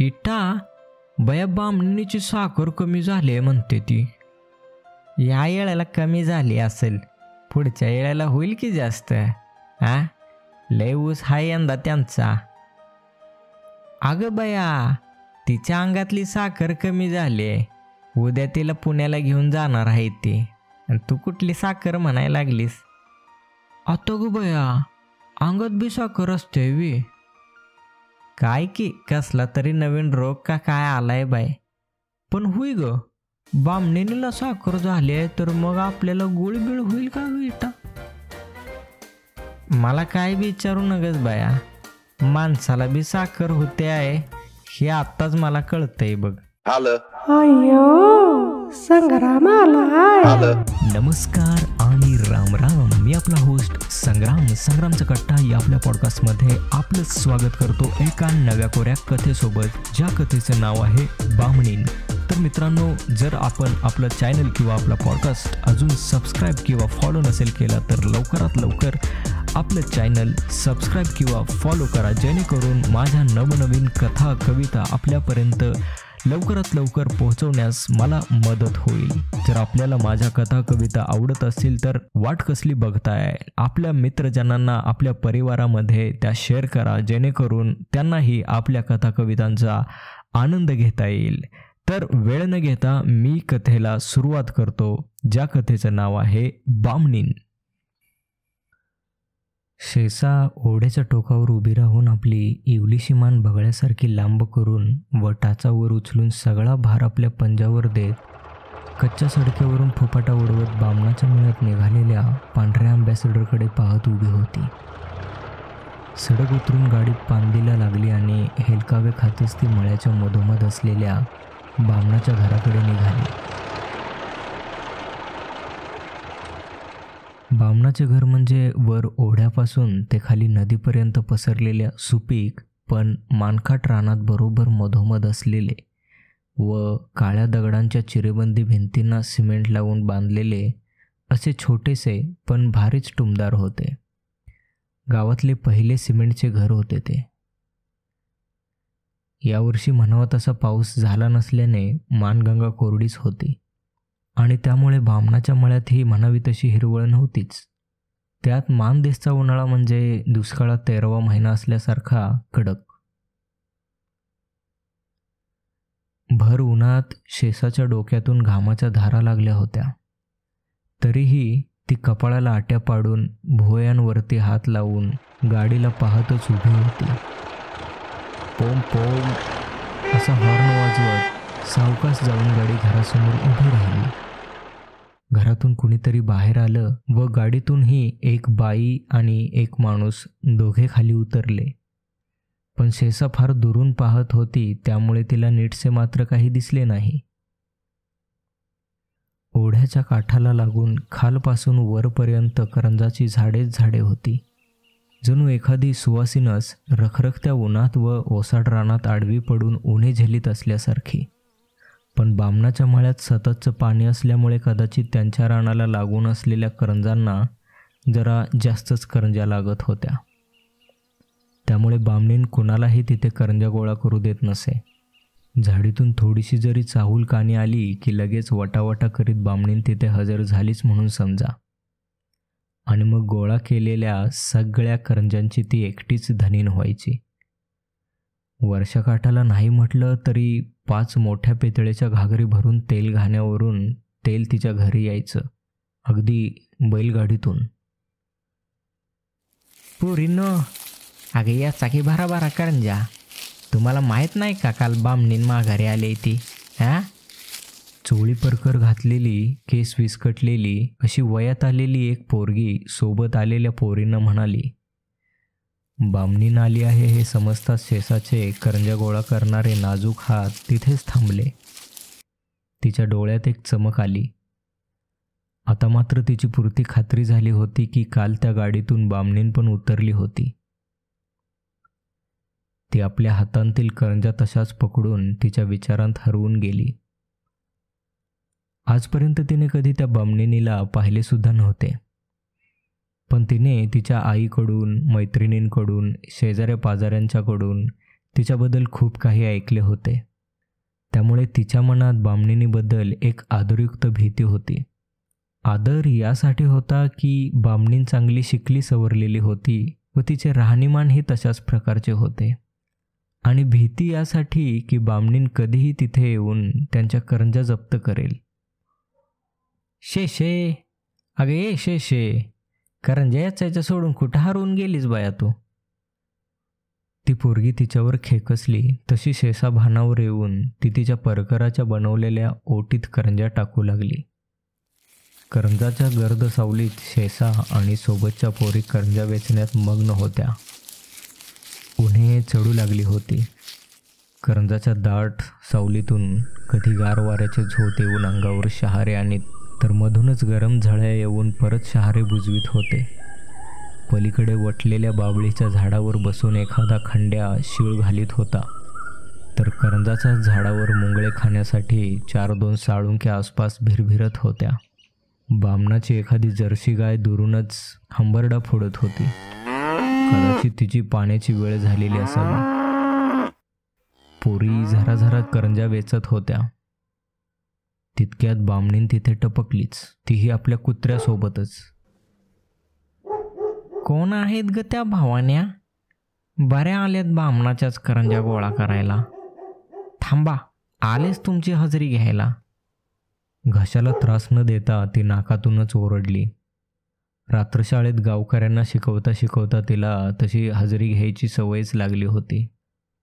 इटा बया बामणीची साखर कमी झाली म्हणते ती या येळ्याला कमी झाली असेल पुढच्या येळ्याला होईल की जास्त आ लय ऊस हा यंदा त्यांचा अगं बया तिच्या अंगातली साखर कमी झाली उद्या तिला पुण्याला घेऊन जाणार आहे ती तू कुठली साखर म्हणायला लागलीस आता गो बया अंगात बी साखर असते वी काय की कसला तरी नवीन रोग का काय आलाय बाय पण हुई ग बामणिनीला साखर झाली आहे तर मग आपल्याला गुळबिळ होईल का विटा मला काय विचारू नगस बाया माणसाला बी साखर होते आहे हे आत्ताच मला कळतंय बघ आलं संग्रामाला नमस्कार आणि राम राम मी आपला होस्ट संग्राम संग्रामचा कट्टा या आपल्या पॉडकास्टमध्ये आपलं स्वागत करतो एका नव्या कोऱ्या कथेसोबत ज्या कथेचं नाव आहे बामणीन तर मित्रांनो जर आपण आपलं चॅनल किंवा आपला पॉडकास्ट अजून सबस्क्राईब किंवा फॉलो नसेल केला तर लवकरात लवकर आपलं चॅनल सबस्क्राईब किंवा फॉलो करा जेणेकरून माझ्या नवनवीन कथा कविता आपल्यापर्यंत लवकरात लवकर पोहोचवण्यास मला मदत होईल जर आपल्याला माझ्या कथा कविता आवडत असतील तर वाट कसली बघताय आपल्या मित्रजनांना आपल्या परिवारामध्ये त्या शेअर करा जेणेकरून त्यांनाही आपल्या कथा कवितांचा आनंद घेता येईल तर वेळ न घेता मी कथेला सुरुवात करतो ज्या कथेचं नाव आहे बामणीन शेसा ओढ्याच्या टोकावर उभी राहून आपली इवलीशी मान बघण्यासारखी लांब करून व टाचावर उचलून सगळा भार आपल्या पंजावर देत कच्च्या सडक्यावरून फुफाटा उडवत बामणाच्या मिळत निघालेल्या पांढऱ्या अँबॅसेडरकडे पाहत उभी होती सडक उतरून गाडी पांदीला लागली आणि हेलकावे खातेच ती मळ्याच्या मधोमध असलेल्या बामणाच्या घराकडे निघाली बामणाचे घर म्हणजे वर ओढ्यापासून ते खाली नदीपर्यंत पसरलेल्या सुपीक पण मानखाट रानात बरोबर मधोमध असलेले व काळ्या दगडांच्या चिरेबंदी भिंतींना सिमेंट लावून बांधलेले असे छोटेसे पण भारीच टुमदार होते गावातले पहिले सिमेंटचे घर होते ते यावर्षी म्हणावा तसा पाऊस झाला नसल्याने मानगंगा कोरडीच होती आणि त्यामुळे भामनाच्या मळ्यात ही म्हणावी तशी हिरवळ नव्हतीच त्यात मानदेसचा उन्हाळा म्हणजे दुष्काळात तेरावा महिना असल्यासारखा कडक भर उन्हात शेसाच्या डोक्यातून घामाच्या धारा लागल्या होत्या तरीही ती कपाळाला आट्या पाडून भुवयांवरती हात लावून गाडीला पाहतच उभी होती पोम पोम असा हॉर्न वाजवत सावकाश जाऊन गाडी घरासमोर उभी राहिली घरातून कुणीतरी बाहेर आलं व गाडीतूनही एक बाई आणि एक माणूस दोघे खाली उतरले पण शेसा फार दुरून पाहत होती त्यामुळे तिला नीटसे मात्र काही दिसले नाही ओढ्याच्या काठाला लागून खालपासून वरपर्यंत करंजाची झाडेच झाडे होती जणू एखादी सुवासिनस रखरखत्या उन्हात व ओसाड रानात आडवी पडून उन्हे झेलीत असल्यासारखी पण बामणाच्या माळ्यात सततचं पाणी असल्यामुळे कदाचित त्यांच्या रानाला लागून असलेल्या करंजांना जरा जास्तच करंजा लागत होत्या त्यामुळे बामणीन कुणालाही तिथे करंजा गोळा करू देत नसे झाडीतून थोडीशी जरी चाहूल काणी आली की लगेच वटावटा करीत बामणीन तिथे हजर झालीच म्हणून समजा आणि मग गोळा केलेल्या सगळ्या करंजांची ती एकटीच धनीन व्हायची वर्षकाठाला नाही म्हटलं तरी पाच मोठ्या पितळेच्या घागरी भरून तेल घाण्यावरून तेल तिच्या घरी यायचं अगदी बैलगाडीतून पुरीनं अगे या चाकी बारा बारा जा तुम्हाला माहीत नाही का काल बामणीन घरी आली ती हा चोळी परकर घातलेली केस विस्कटलेली अशी वयात आलेली एक पोरगी सोबत आलेल्या पोरीनं म्हणाली बामणी नाली आहे हे समजताच शेसाचे करंजा गोळा करणारे नाजूक हात तिथेच थांबले तिच्या डोळ्यात एक चमक आली आता मात्र तिची पुरती खात्री झाली होती की काल त्या गाडीतून बामणीन पण उतरली होती ती आपल्या हातांतील करंजा तशाच पकडून तिच्या विचारांत हरवून गेली आजपर्यंत तिने कधी त्या बामणिनीला पाहिलेसुद्धा नव्हते पण तिने तिच्या आईकडून मैत्रिणींकडून शेजाऱ्या पाजाऱ्यांच्याकडून तिच्याबद्दल खूप काही ऐकले होते त्यामुळे तिच्या मनात बामणीनीबद्दल एक आदरयुक्त भीती होती आदर यासाठी होता की बामणीन चांगली शिकली सवरलेली होती व तिचे राहणीमानही हे तशाच प्रकारचे होते आणि भीती यासाठी की बामणीन कधीही तिथे येऊन त्यांच्या करंजा जप्त करेल शे शे अगे शे शे कारण याच्या सोडून कुठं हरवून गेलीच बाया तू ती पोरगी तिच्यावर खेकसली तशी शेसा भानावर येऊन ती तिच्या परकराच्या बनवलेल्या ओटीत करंजा टाकू लागली करंजाच्या गर्द सावलीत शेसा आणि सोबतच्या पोरी करंजा वेचण्यात मग्न होत्या उन्हे चढू लागली होती करंजाच्या दाट सावलीतून कधी गार वाऱ्याचे झोत येऊन अंगावर शहारे आणि तर मधूनच गरम झळ्या येऊन परत शहारे बुजवीत होते पलीकडे वटलेल्या बाबळीच्या झाडावर बसून एखादा खंड्या शिळ घालीत होता तर करंजाच्याच झाडावर मुंगळे खाण्यासाठी चार दोन साळुंक्या आसपास भिरभिरत होत्या बामणाची एखादी जर्सी गाय दुरूनच हंबरडा फोडत होती कदाचित तिची पाण्याची वेळ झालेली असावी पोरी झराझरा करंजा वेचत होत्या तितक्यात बामणीन तिथे टपकलीच तीही आपल्या कुत्र्यासोबतच कोण आहेत ग त्या भावान्या बऱ्या आल्यात बामणाच्याच करंजा गोळा करायला थांबा आलेच तुमची हजेरी घ्यायला घशाला त्रास न देता ती नाकातूनच ओरडली रात्रशाळेत गावकऱ्यांना शिकवता शिकवता तिला तशी हजेरी घ्यायची सवयच लागली होती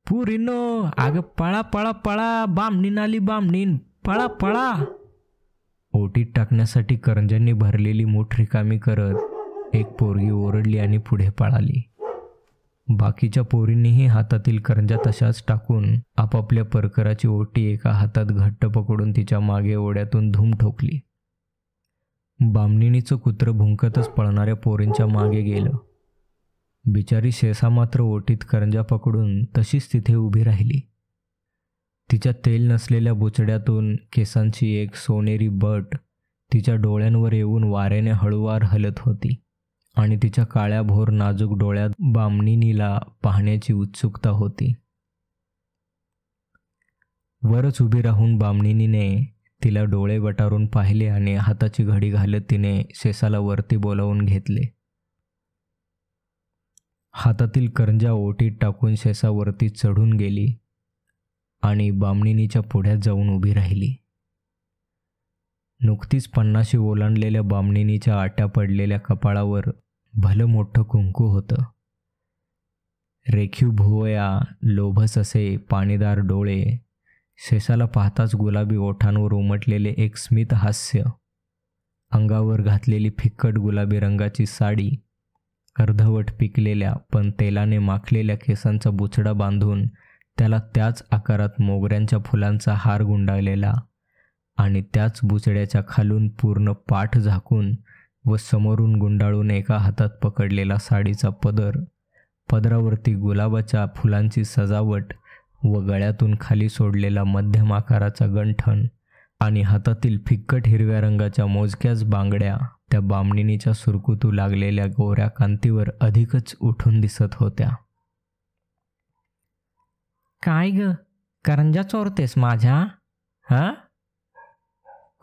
पुरी पुरीनो अगं पळा पळा पळा बामणीन आली बामणीन पळा पळा ओटीत टाकण्यासाठी करंजांनी भरलेली मोठ रिकामी करत एक पोरगी ओरडली आणि पुढे पळाली बाकीच्या पोरींनीही हातातील करंजा तशाच टाकून आपापल्या परकराची ओटी एका हातात घट्ट पकडून तिच्या मागे ओढ्यातून धूम ठोकली बामणिणीचं कुत्र भुंकतच पळणाऱ्या पोरींच्या मागे गेलं बिचारी शेसा मात्र ओटीत करंजा पकडून तशीच तिथे उभी राहिली तिच्या तेल नसलेल्या बुचड्यातून केसांची एक सोनेरी बट तिच्या डोळ्यांवर येऊन वाऱ्याने हळूवार हलत होती आणि तिच्या काळ्या भोर नाजूक डोळ्यात बामणिनीला पाहण्याची उत्सुकता होती वरच उभी राहून बामणिनीने तिला डोळे वटारून पाहिले आणि हाताची घडी घालत तिने शेसाला वरती बोलावून घेतले हातातील करंजा ओटीत टाकून शेसावरती चढून गेली आणि बामणिनीच्या पुढ्यात जाऊन उभी राहिली नुकतीच पन्नाशी ओलांडलेल्या बामणिनीच्या आट्या पडलेल्या कपाळावर भलं मोठं कुंकू होतं रेखीव भुवया लोभस असे पाणीदार डोळे शेषाला पाहताच गुलाबी ओठांवर उमटलेले एक स्मित हास्य अंगावर घातलेली फिक्कट गुलाबी रंगाची साडी अर्धवट पिकलेल्या पण तेलाने माखलेल्या केसांचा बुचडा बांधून त्याला त्याच आकारात मोगऱ्यांच्या फुलांचा हार गुंडाळलेला आणि त्याच बुचड्याच्या खालून पूर्ण पाठ झाकून व समोरून गुंडाळून एका हातात पकडलेला साडीचा पदर पदरावरती गुलाबाच्या फुलांची सजावट व गळ्यातून खाली सोडलेला मध्यम आकाराचा गंठण आणि हातातील फिक्कट हिरव्या रंगाच्या मोजक्याच बांगड्या त्या बामणिनीच्या सुरकुतू लागलेल्या गोऱ्या कांतीवर अधिकच उठून दिसत होत्या काय ग करंजा चोरतेस माझ्या ह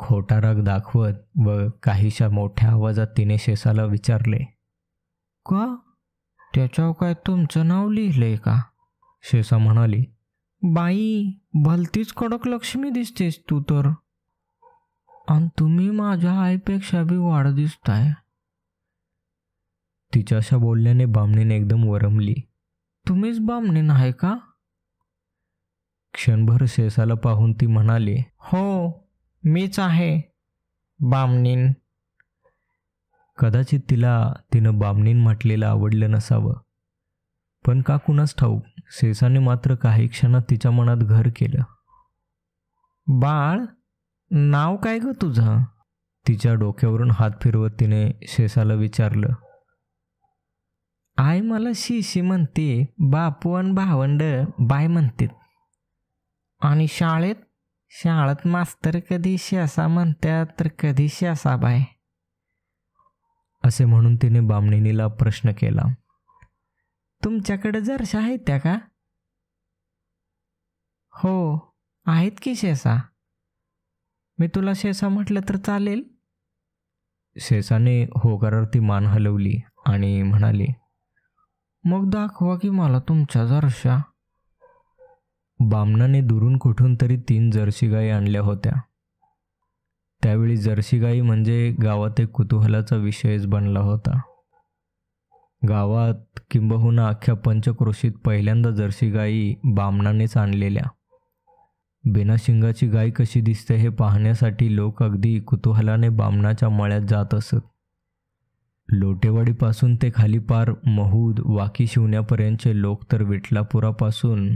खोटा रग दाखवत व काहीशा मोठ्या आवाजात तिने शेसाला विचारले का त्याच्यावर काय तुमचं नाव लिहिलंय का शेसा म्हणाली बाई भलतीच कडक लक्ष्मी दिसतेस तू तर आणि तुम्ही माझ्या आईपेक्षा बी वाढ दिसताय तिच्या अशा बोलल्याने बामणीने एकदम वरमली तुम्हीच बामणीन आहे का क्षणभर शेसाला पाहून ती म्हणाली हो मीच आहे बामनीन कदाचित तिला तिनं बामनीन म्हटलेलं आवडलं नसावं पण का कुणास ठाऊक शेसाने मात्र काही क्षणात तिच्या मनात घर केलं बाळ नाव काय ग तुझं तिच्या डोक्यावरून हात फिरवत तिने शेषाला विचारलं आई मला शिशी म्हणते बापू आणि भावंड बाय म्हणते आणि शाळेत शाळेत मास्तर कधी शेसा म्हणतात तर कधी बाय असे म्हणून तिने बामणिनीला प्रश्न केला तुमच्याकडे जरशा आहेत त्या का हो आहेत की शेसा मी तुला शेसा म्हटलं तर चालेल शेसाने ती मान हलवली आणि म्हणाली मग दाखवा की मला तुमच्या जरशा बामणाने दुरून कुठून तरी तीन जर्सी गाई आणल्या होत्या त्यावेळी जर्सी गाई म्हणजे गावात एक कुतूहलाचा विषयच बनला होता गावात किंबहुना अख्ख्या पंचक्रोशीत पहिल्यांदा जर्सी गाई बामणानेच आणलेल्या बिनाशिंगाची शिंगाची गाय कशी दिसते हे पाहण्यासाठी लोक अगदी कुतूहलाने बामणाच्या मळ्यात जात असत लोटेवाडीपासून ते खाली पार महूद वाकी शिवण्यापर्यंतचे लोक तर विठलापुरापासून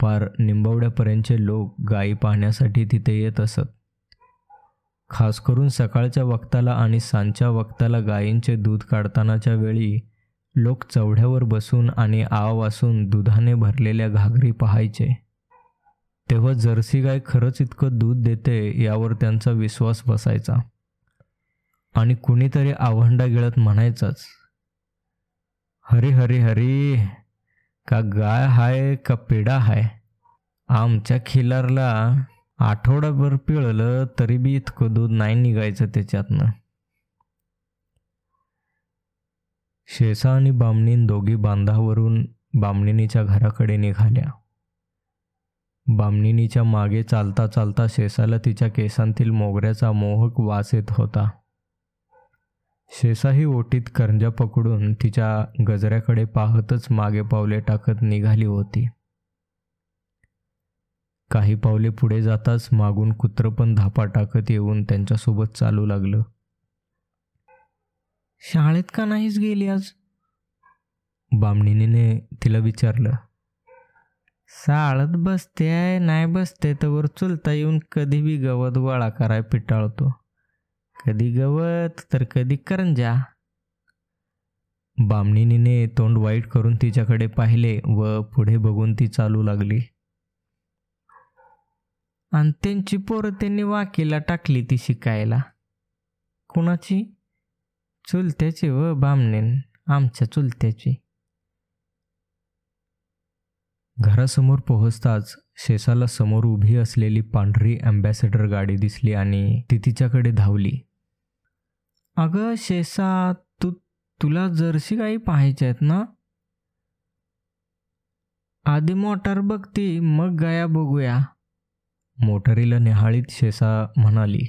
फार निंबवड्यापर्यंतचे लोक गायी पाहण्यासाठी तिथे येत असत खास करून सकाळच्या वक्ताला आणि सांच्या वक्ताला गायींचे दूध काढतानाच्या वेळी लोक चवढ्यावर बसून आणि आव असून दुधाने भरलेल्या घागरी पाहायचे तेव्हा जर्सी गाय खरंच इतकं दूध देते यावर त्यांचा विश्वास बसायचा आणि कुणीतरी आवंडा गिळत म्हणायचाच हरी हरी हरी का गाय हाय का पेडा हाय आमच्या खिलारला आठवडाभर पिळलं तरी बी इतकं दूध नाही निघायचं त्याच्यातनं शेसा आणि बामणीन दोघी बांधावरून बामणीच्या घराकडे निघाल्या बामणिनीच्या मागे चालता चालता शेसाला तिच्या केसांतील मोगऱ्याचा मोहक वास येत होता शेसाही ओटीत करंजा पकडून तिच्या गजऱ्याकडे पाहतच मागे पावले टाकत निघाली होती काही पावले पुढे जाताच मागून कुत्र पण धापा टाकत येऊन त्यांच्यासोबत चालू लागलं शाळेत का नाहीच गेली आज बामणीने तिला विचारलं शाळेत बसते आहे नाही बसते तर वर चुलता येऊन कधी बी गवत गोळा कराय पिटाळतो कधी गवत तर कधी करंजा बामणीने तोंड वाईट करून तिच्याकडे पाहिले व पुढे बघून ती चालू लागली आणि त्यांची पोरं त्यांनी वाकीला टाकली ती शिकायला कुणाची चुलत्याची व बामणीन आमच्या चुलत्याची घरासमोर पोहोचताच शेसाला समोर उभी असलेली पांढरी अँबॅसेडर गाडी दिसली आणि ती तिच्याकडे धावली अगं शेसा तू तुला जर्सी गाई पाहायच्या आहेत ना आधी मोटार बघती मग गाया बघूया मोटारीला निहाळीत शेसा म्हणाली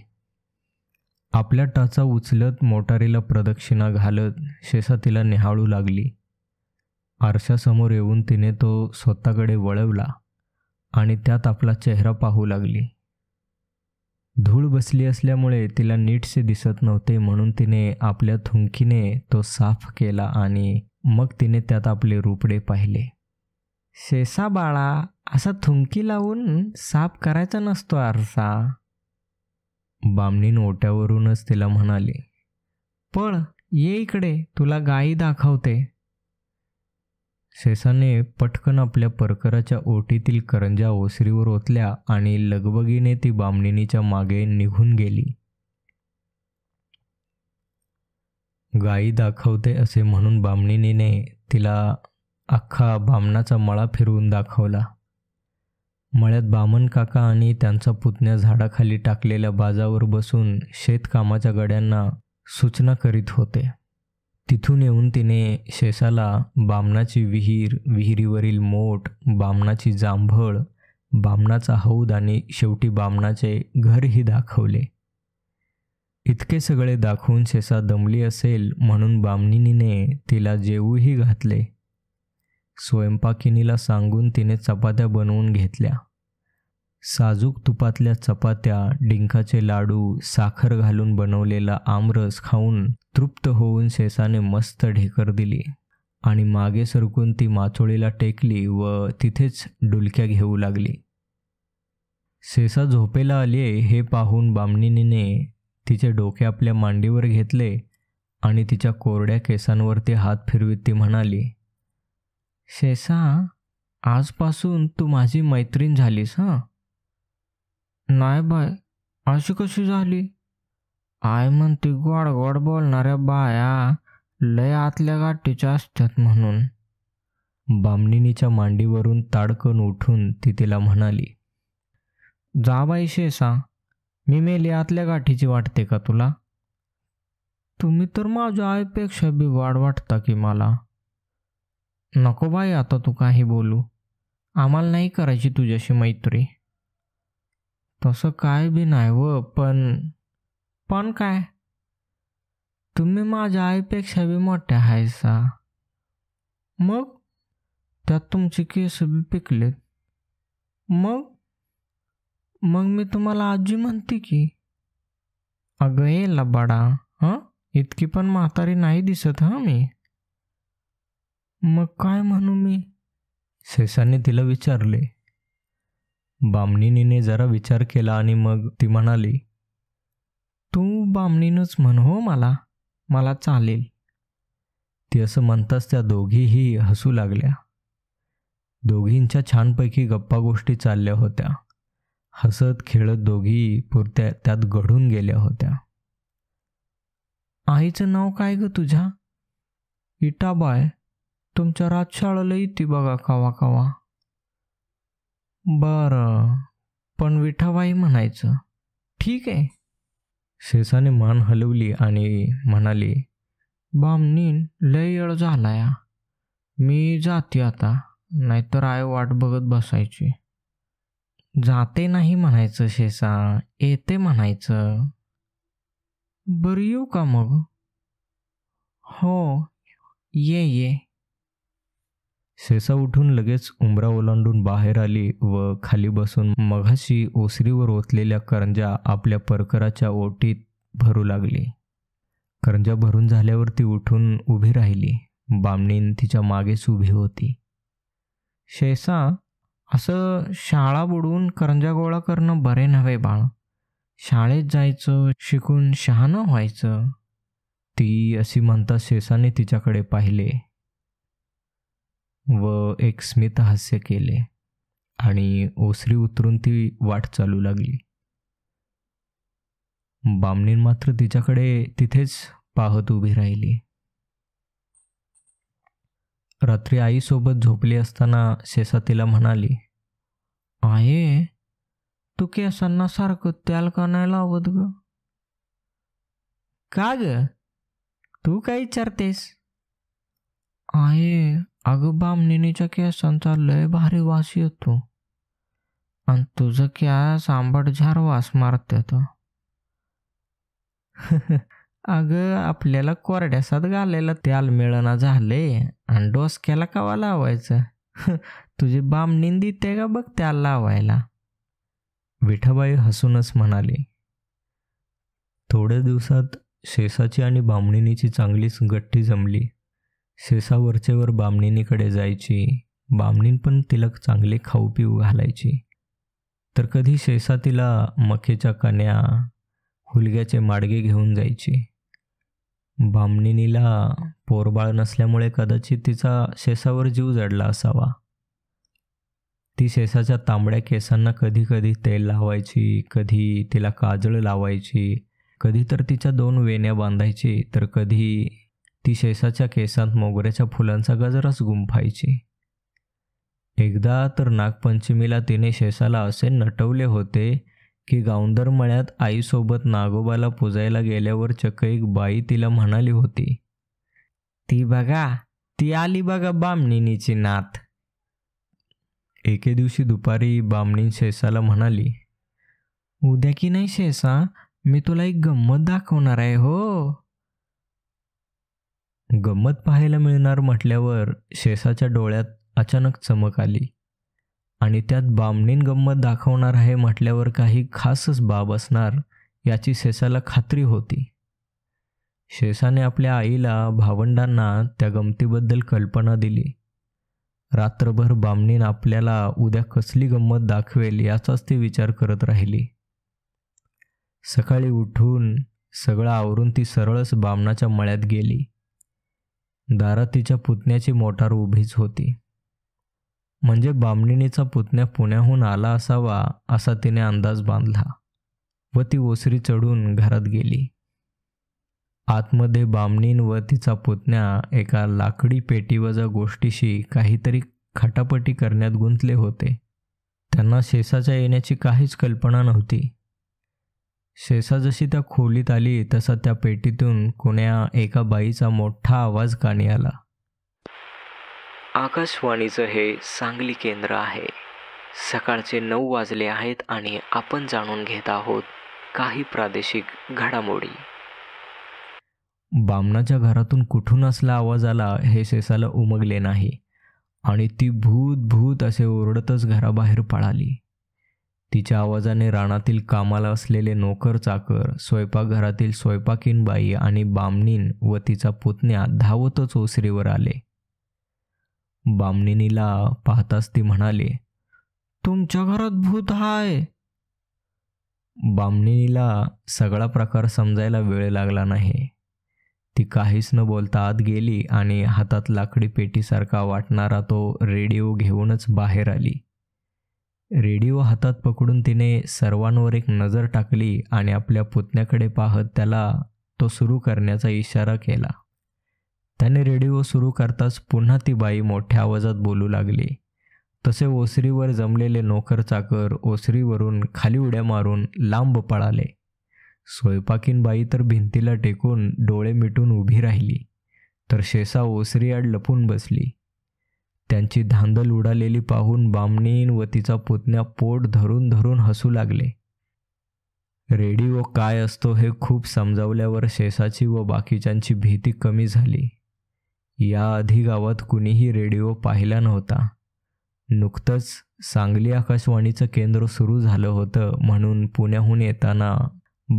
आपल्या टाचा उचलत मोटारीला प्रदक्षिणा घालत शेसा तिला निहाळू लागली आरशासमोर येऊन तिने तो स्वतःकडे वळवला आणि त्यात आपला चेहरा पाहू लागली धूळ बसली असल्यामुळे तिला नीटसे दिसत नव्हते म्हणून तिने आपल्या थुंकीने तो साफ केला आणि मग तिने त्यात आपले रुपडे पाहिले शेसा बाळा असा थुंकी लावून साफ करायचा नसतो आरसा बामणीन ओट्यावरूनच तिला म्हणाले पळ ये इकडे तुला गाई दाखवते सेसाने पटकन आपल्या परकराच्या ओटीतील करंजा ओसरीवर ओतल्या आणि लगबगीने ती बामणिनीच्या मागे निघून गेली गाई दाखवते असे म्हणून बामणिनीने तिला अख्खा बामणाचा मळा फिरवून दाखवला मळ्यात बामण काका आणि त्यांचा पुतण्या झाडाखाली टाकलेल्या बाजावर बसून शेतकामाच्या गड्यांना सूचना करीत होते तिथून येऊन तिने शेषाला बामणाची विहीर विहिरीवरील मोठ बामणाची जांभळ बामणाचा हौद आणि शेवटी बामणाचे घरही दाखवले इतके सगळे दाखवून शेसा दमली असेल म्हणून बामणिनीने तिला जेवूही घातले स्वयंपाकिनीला सांगून तिने चपात्या बनवून घेतल्या साजूक तुपातल्या चपात्या डिंकाचे लाडू साखर घालून बनवलेला आमरस खाऊन तृप्त होऊन शेसाने मस्त ढेकर दिली आणि मागे सरकून ती माचोळीला टेकली व तिथेच डुलक्या घेऊ लागली शेसा झोपेला आले हे पाहून बामणीने तिचे डोके आपल्या मांडीवर घेतले आणि तिच्या कोरड्या केसांवरती हात फिरवीत ती म्हणाली शेसा आजपासून तू माझी मैत्रीण झालीस हां नाही बाय अशी कशी झाली आय म्हणते गोडगोड बोलणाऱ्या बाया लय आतल्या गाठीच्या असतात म्हणून बामणिनीच्या मांडीवरून ताडकन उठून ती तिला म्हणाली जा बाई शेसा मी मेली आतल्या गाठीची वाटते का तुला तुम्ही तर माझ्या आईपेक्षा बी वाढ वाटता की मला नको बाई आता तू काही बोलू आम्हाला नाही करायची तुझ्याशी मैत्री तसं काय बी नाही व पण पण काय तुम्ही माझ्या आईपेक्षा बी मोठ्या आहेसा मग त्यात तुमचे केस बी पिकले, मग मग मी तुम्हाला आजी म्हणते की अगं ये लबाडा हं इतकी पण म्हातारी नाही दिसत हा मी मग काय म्हणू मी शेषाने तिला विचारले बामणीने जरा विचार केला आणि मग ती म्हणाली तू बामणीनच म्हण हो मला मला चालेल ती असं म्हणताच त्या दोघीही हसू लागल्या दोघींच्या छानपैकी गप्पा गोष्टी चालल्या होत्या हसत खेळत दोघी पुरत्या त्यात घडून गेल्या होत्या आईचं नाव काय ग तुझ्या इटाबाय तुमच्या राजशाळेला ती बघा कावा कावा बरं पण विठाबाई म्हणायचं ठीक आहे शेसाने मान हलवली आणि म्हणाली बामनीन लय येळ झाला मी जाते आता नाहीतर आय वाट बघत बसायची जाते नाही म्हणायचं शेसा येते म्हणायचं बरं येऊ का मग हो ये ये शेसा उठून लगेच उंबरा ओलांडून बाहेर आली व खाली बसून मघाशी ओसरीवर ओतलेल्या करंजा आपल्या परकराच्या ओटीत भरू लागली करंजा भरून झाल्यावर ती उठून उभी राहिली बामणीन तिच्या मागेच उभी होती शेसा असं शाळा बुडून करंजा गोळा करणं बरे नव्हे बाळ शाळेत जायचं शिकून शहाणं व्हायचं ती अशी म्हणता शेसाने तिच्याकडे पाहिले व एक स्मित हास्य केले आणि ओसरी उतरून ती वाट चालू लागली बामणीन मात्र तिच्याकडे तिथेच पाहत उभी राहिली रात्री आईसोबत झोपली असताना शेसा तिला म्हणाली आहे तू केसांना सारखं त्याल का नाही लावत ग का ग तू काय विचारतेस आहे अगं बामणिनीच्या केसांचा लय भारी वास येतो आणि तुझं केस आंबट झार वास मारत्यात अगं आपल्याला कोरड्यासात घालायला त्याल मिळना झाले आणि डोसक्याला कावा लावायचं तुझी बामणीन देते का बघ त्याल लावायला विठाबाई हसूनच म्हणाली थोड्या दिवसात शेषाची आणि बामणिनीची चांगलीच गट्टी जमली शेसावरचेवर बामणिनीकडे जायची बामणीन पण तिला चांगले खाऊ पिऊ घालायची तर कधी शेसा तिला मखेच्या कन्या हुलग्याचे माडगे घेऊन जायची बामणिनीला पोरबाळ नसल्यामुळे कदाचित तिचा शेसावर जीव जडला असावा ती शेसाच्या तांबड्या केसांना कधी कधी तेल लावायची कधी तिला काजळ लावायची कधी तर तिच्या दोन वेण्या बांधायची तर कधी ती शेसाच्या केसांत मोगऱ्याच्या फुलांचा गजरच गुंफायची एकदा तर नागपंचमीला तिने शेषाला असे नटवले होते की गावंदर मळ्यात आईसोबत नागोबाला पुजायला गेल्यावर चक्क एक बाई तिला म्हणाली होती ती बघा ती आली बघा बामणीची नात एके दिवशी दुपारी बामणी शेषाला म्हणाली उद्या की नाही शेषा मी तुला एक गंमत दाखवणार आहे हो गंमत पाहायला मिळणार म्हटल्यावर शेषाच्या डोळ्यात अचानक चमक आली आणि त्यात बामणीन गंमत दाखवणार आहे म्हटल्यावर काही खासच बाब असणार याची शेषाला खात्री होती शेषाने आपल्या आईला भावंडांना त्या गमतीबद्दल कल्पना दिली रात्रभर बामणीन आपल्याला उद्या कसली गंमत दाखवेल याचाच ती विचार करत राहिली सकाळी उठून सगळं आवरून ती सरळच बामणाच्या मळ्यात गेली दारात तिच्या पुतण्याची मोटार उभीच होती म्हणजे बामणीचा पुतण्या पुण्याहून आला असावा असा तिने अंदाज बांधला व ती ओसरी चढून घरात गेली आतमध्ये बामणीन व तिचा पुतण्या एका लाकडी पेटीवजा गोष्टीशी काहीतरी खटापटी करण्यात गुंतले होते त्यांना शेषाच्या येण्याची काहीच कल्पना नव्हती शेसा जशी त्या खोलीत आली तसा त्या पेटीतून कुण्या एका बाईचा मोठा आवाज कानी आला आकाशवाणीचं हे सांगली केंद्र आहे सकाळचे नऊ वाजले आहेत आणि आपण जाणून घेत आहोत काही प्रादेशिक घडामोडी बामणाच्या घरातून कुठून असला आवाज आला हे शेसाला उमगले नाही आणि ती भूत भूत असे ओरडतच घराबाहेर पळाली तिच्या आवाजाने रानातील कामाला असलेले नोकर चाकर स्वयंपाकघरातील स्वयंपाकीन बाई आणि बामनीन व तिचा पुतण्या धावतच ओसरीवर आले बामणिनीला पाहताच ती म्हणाले तुमच्या घरात भूत हाय बामणिनीला सगळा प्रकार समजायला वेळ लागला नाही ती काहीच न बोलता आत गेली आणि हातात लाकडी पेटीसारखा वाटणारा तो रेडिओ घेऊनच बाहेर आली रेडिओ हातात पकडून तिने सर्वांवर एक नजर टाकली आणि आपल्या पुतण्याकडे पाहत त्याला तो सुरू करण्याचा इशारा केला त्याने रेडिओ सुरू करताच पुन्हा ती बाई मोठ्या आवाजात बोलू लागली तसे ओसरीवर जमलेले नोकर चाकर ओसरीवरून खाली उड्या मारून लांब पळाले स्वयंपाकीन बाई तर भिंतीला टेकून डोळे मिटून उभी राहिली तर शेसा ओसरी आड लपून बसली त्यांची धांदल उडालेली पाहून बामणीन व तिचा पुतण्या पोट धरून धरून हसू लागले रेडिओ काय असतो हे खूप समजावल्यावर शेषाची व बाकीच्यांची भीती कमी झाली याआधी गावात कुणीही रेडिओ पाहिला नव्हता नुकतंच सांगली आकाशवाणीचं केंद्र सुरू झालं होतं म्हणून पुण्याहून येताना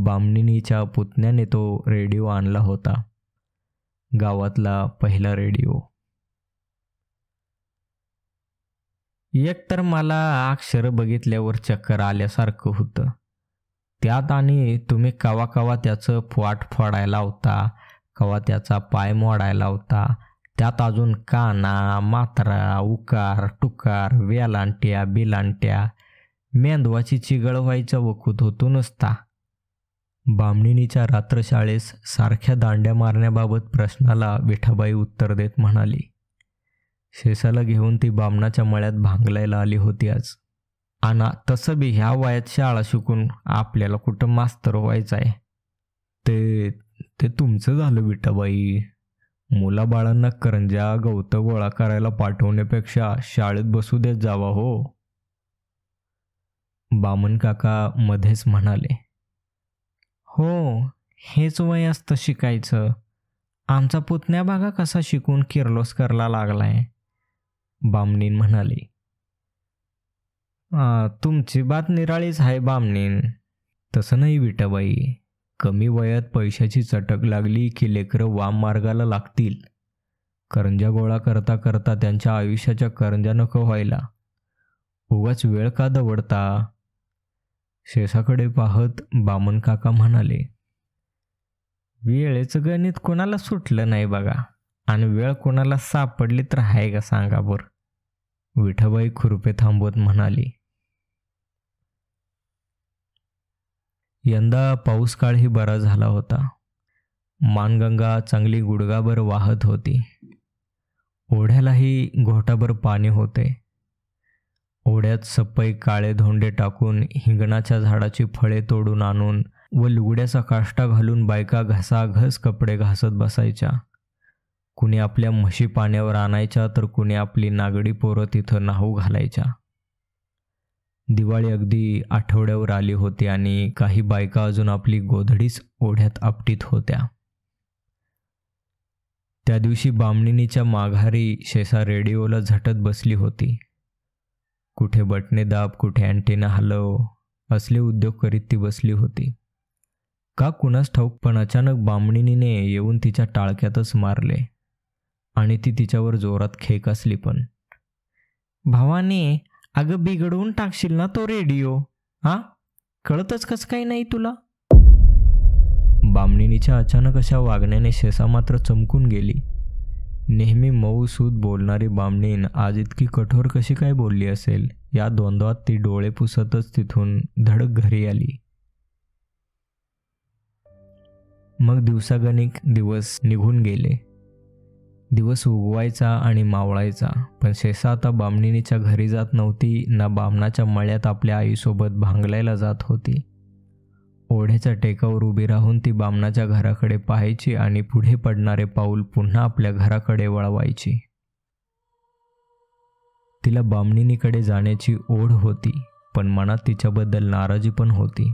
बामणिनीच्या पुतण्याने तो रेडिओ आणला होता गावातला पहिला रेडिओ एकतर मला अक्षर बघितल्यावर चक्कर आल्यासारखं होतं त्यात आणि तुम्ही कवा कवा त्याचं फाट फोडायला होता कवा त्याचा पाय मोडायला होता त्यात अजून काना मात्रा उकार टुकार वेलांट्या बिलांट्या मेंदवाची चिगळ वकूत होतो नसता बामणिनीच्या रात्रशाळेस सारख्या दांड्या मारण्याबाबत प्रश्नाला विठाबाई उत्तर देत म्हणाली शेसाला घेऊन ती बामणाच्या मळ्यात भांगलायला आली होती आज आणि तसं बी ह्या वयात शाळा शिकून आपल्याला कुठं मास्तर व्हायचं आहे ते ते तुमचं झालं विटाबाई मुलाबाळांना करंजा गवत गोळा करायला पाठवण्यापेक्षा शाळेत बसू देत जावा हो बामन काका मध्येच म्हणाले हो हेच वय असतं शिकायचं आमचा पुतण्या बागा कसा शिकून किर्लोस्करला लागलाय बामणीन म्हणाले तुमची बात निराळीच आहे बामणीन तसं नाही विटाबाई कमी वयात पैशाची चटक लागली की लेकरं वाम मार्गाला लागतील करंजा गोळा करता करता त्यांच्या आयुष्याच्या करंजा नको व्हायला उगाच वेळ का दवडता शेषाकडे पाहत बामन काका म्हणाले वेळेचं गणित कोणाला सुटलं नाही बघा आणि वेळ कोणाला सापडली तर आहे का सांगा बर विठाबाई खुरपे थांबवत म्हणाली यंदा पाऊस काळही बरा झाला होता मानगंगा चांगली गुडगाभर वाहत होती ओढ्यालाही घोटाभर पाणी होते ओढ्यात सप्पई काळे धोंडे टाकून हिंगणाच्या झाडाची फळे तोडून आणून व लुगड्याचा काष्टा घालून बायका घसाघस कपडे घासत बसायच्या कुणी आपल्या म्हशी पाण्यावर आणायच्या तर कुणी आपली नागडी पोरं तिथं नाहू घालायच्या दिवाळी अगदी आठवड्यावर आली होती आणि काही बायका अजून आपली गोधडीच ओढ्यात आपटीत होत्या त्या दिवशी बामणिनीच्या माघारी शेसा रेडिओला झटत बसली होती कुठे बटणे दाब कुठे अँटेना हलव असले उद्योग करीत ती बसली होती का कुणास ठाऊक पण अचानक बामणिनीने येऊन तिच्या टाळक्यातच मारले आणि ती तिच्यावर जोरात खेक असली पण भावाने अगं बिघडवून टाकशील ना तो रेडिओ हा कळतच कसं काही नाही तुला बामणीनीच्या अचानक अशा वागण्याने शेसा मात्र चमकून गेली नेहमी मऊ सूत बोलणारी बामणीन आज इतकी कठोर कशी काय बोलली असेल या द्वंद्वात ती डोळे पुसतच तिथून धडक घरी आली मग दिवसागणिक दिवस निघून गेले दिवस उगवायचा आणि मावळायचा पण शेसा आता बामणिनीच्या घरी जात नव्हती ना बामणाच्या मळ्यात आपल्या आईसोबत भांगलायला जात होती ओढ्याच्या टेकावर उभी राहून ती बामणाच्या घराकडे पाहायची आणि पुढे पडणारे पाऊल पुन्हा आपल्या घराकडे वळवायची तिला बामणीनीकडे जाण्याची ओढ होती पण मनात तिच्याबद्दल नाराजी पण होती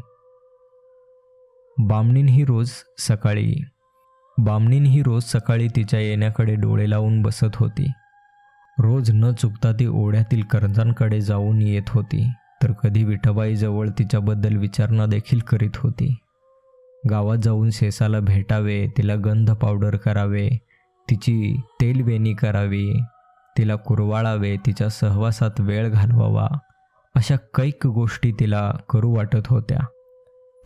बामणीन ही रोज सकाळी ही रोज सकाळी तिच्या येण्याकडे डोळे लावून बसत होती रोज न चुकता ती ओढ्यातील कर्जांकडे जाऊन येत होती तर कधी विठबाईजवळ तिच्याबद्दल विचारणा देखील करीत होती गावात जाऊन शेसाला भेटावे तिला गंध पावडर करावे तिची तेलवेणी करावी तिला कुरवाळावे तिच्या सहवासात वेळ घालवावा अशा कैक गोष्टी तिला करू वाटत होत्या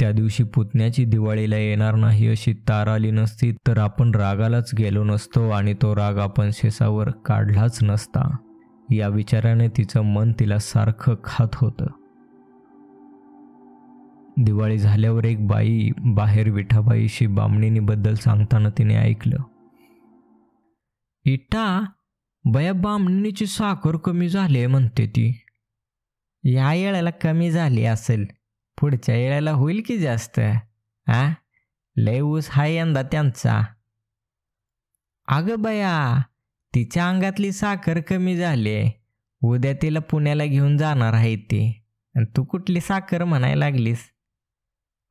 त्या दिवशी पुतण्याची दिवाळीला येणार नाही अशी तार आली नसती तर आपण रागालाच गेलो नसतो आणि तो राग आपण शेसावर काढलाच नसता या विचाराने तिचं मन तिला सारखं खात होतं दिवाळी झाल्यावर एक बाई बाहेर विठाबाईशी बामणीनीबद्दल सांगताना तिने ऐकलं इटा बया बामणीची साखर कमी झाली म्हणते ती या वेळेला कमी झाली असेल पुढच्या येळ्याला होईल की जास्त आ लय ऊस हाय यंदा त्यांचा अगं बया तिच्या अंगातली साखर कमी झाली उद्या तिला पुण्याला घेऊन जाणार आहे ती आणि तू कुठली साखर म्हणायला लागलीस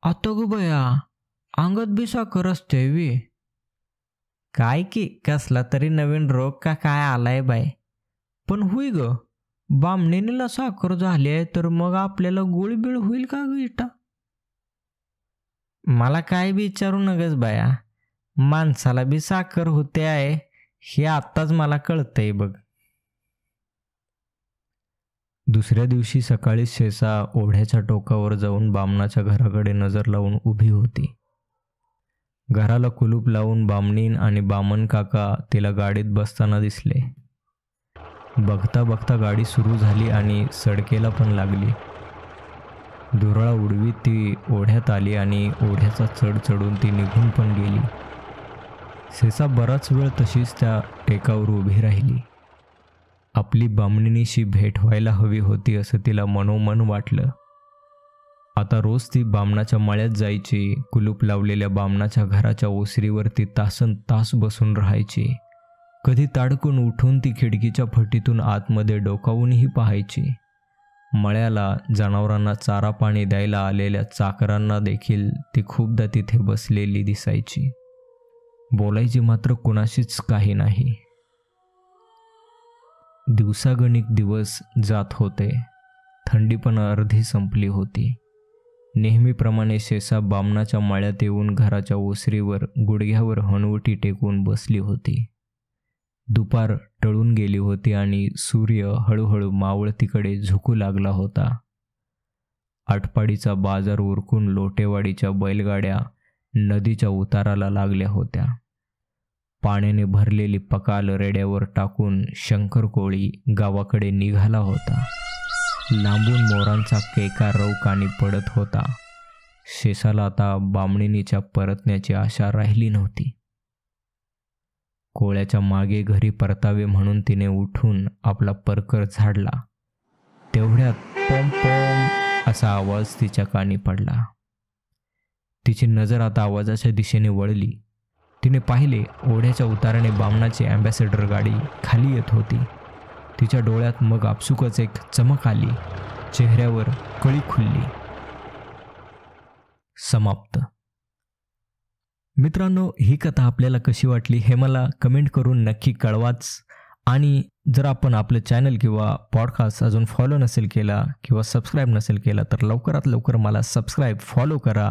आता गो बया अंगात बी साखर असते वी काय की कसला तरी नवीन रोग का काय आलाय बाय पण होई ग बामणीला साखर झाली आहे तर मग आपल्याला गोळबिळ होईल का इटा मला काय बी विचारू नगस बाया माणसाला बी साखर होते आहे हे आत्ताच मला कळतंय बघ दुसऱ्या दिवशी सकाळी शेसा ओढ्याच्या टोकावर जाऊन बामणाच्या घराकडे नजर लावून उभी होती घराला कुलूप लावून बामणीन आणि बामन काका तिला गाडीत बसताना दिसले बघता बघता गाडी सुरू झाली आणि सडकेला पण लागली धुराळा उडवी ती ओढ्यात आली आणि ओढ्याचा चढ चढून ती निघून पण गेली सेसा बराच वेळ तशीच त्या टेकावर उभी राहिली आपली बामणीशी भेट व्हायला हवी होती असं तिला मनोमन वाटलं आता रोज ती बामणाच्या माळ्यात जायची कुलूप लावलेल्या बामणाच्या घराच्या ओसरीवर ती तासन तास बसून राहायची कधी ताडकून उठून ती खिडकीच्या फटीतून आतमध्ये डोकावूनही पाहायची मळ्याला जनावरांना चारा पाणी द्यायला आलेल्या चाकरांना देखील ती खूपदा तिथे बसलेली दिसायची बोलायची मात्र कुणाशीच काही नाही दिवसागणिक दिवस जात होते थंडी पण अर्धी संपली होती नेहमीप्रमाणे शेसा बामणाच्या माळ्यात येऊन घराच्या ओसरीवर गुडघ्यावर हणवटी टेकून बसली होती दुपार टळून गेली होती आणि सूर्य हळूहळू मावळतीकडे झुकू लागला होता आटपाडीचा बाजार उरकून लोटेवाडीच्या बैलगाड्या नदीच्या उताराला लागल्या होत्या पाण्याने भरलेली पकाल रेड्यावर टाकून शंकर कोळी गावाकडे निघाला होता लांबून मोरांचा केका रौकानी पडत होता शेषाला आता बामणिनीच्या परतण्याची आशा राहिली नव्हती कोळ्याच्या मागे घरी परतावे म्हणून तिने उठून आपला परकर झाडला तेवढ्यात पोम पोम असा आवाज तिच्या कानी पडला तिची नजर आता आवाजाच्या दिशेने वळली तिने पाहिले ओढ्याच्या उताराने बामणाची अँबॅसेडर गाडी खाली येत होती तिच्या डोळ्यात मग आपसुकच एक चमक आली चेहऱ्यावर कळी खुलली समाप्त मित्रांनो ही कथा आपल्याला कशी वाटली हे मला कमेंट करून नक्की कळवाच आणि जर आपण आपलं चॅनल किंवा पॉडकास्ट अजून फॉलो नसेल केला किंवा सबस्क्राईब नसेल केला तर लवकरात लवकर मला सबस्क्राईब फॉलो करा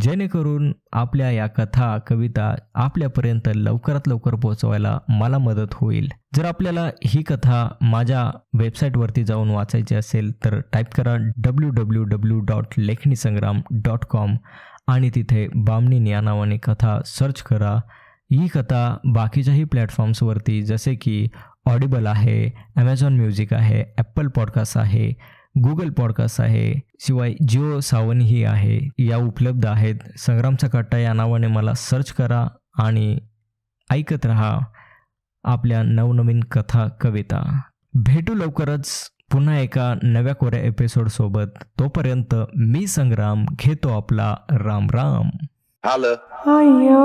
जेणेकरून आपल्या या कथा कविता आपल्यापर्यंत लवकरात लवकर पोहोचवायला मला मदत होईल जर आपल्याला ही कथा माझ्या वेबसाईटवरती जाऊन वाचायची असेल तर टाईप करा डब्ल्यू डब्ल्यू डब्ल्यू डॉट लेखणी संग्राम डॉट कॉम आणि तिथे बामणीन या नावाने कथा सर्च करा ही कथा बाकीच्याही प्लॅटफॉर्म्सवरती जसे की ऑडिबल आहे ॲमेझॉन म्युझिक आहे ॲपल पॉडकास्ट आहे गुगल पॉडकास्ट आहे शिवाय जिओ सावन ही आहे या उपलब्ध आहेत संग्रामचा कट्टा या नावाने मला सर्च करा आणि ऐकत रहा आपल्या नवनवीन कथा कविता भेटू लवकरच पुन्हा एका नव्या कोऱ्या एपिसोड सोबत तोपर्यंत मी संग्राम घेतो आपला राम राम आलं अयो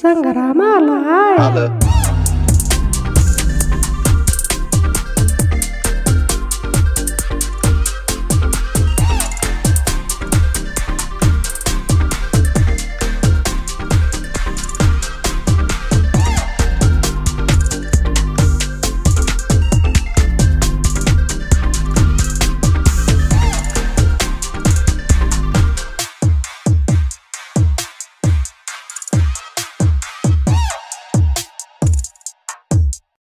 संग्राम आला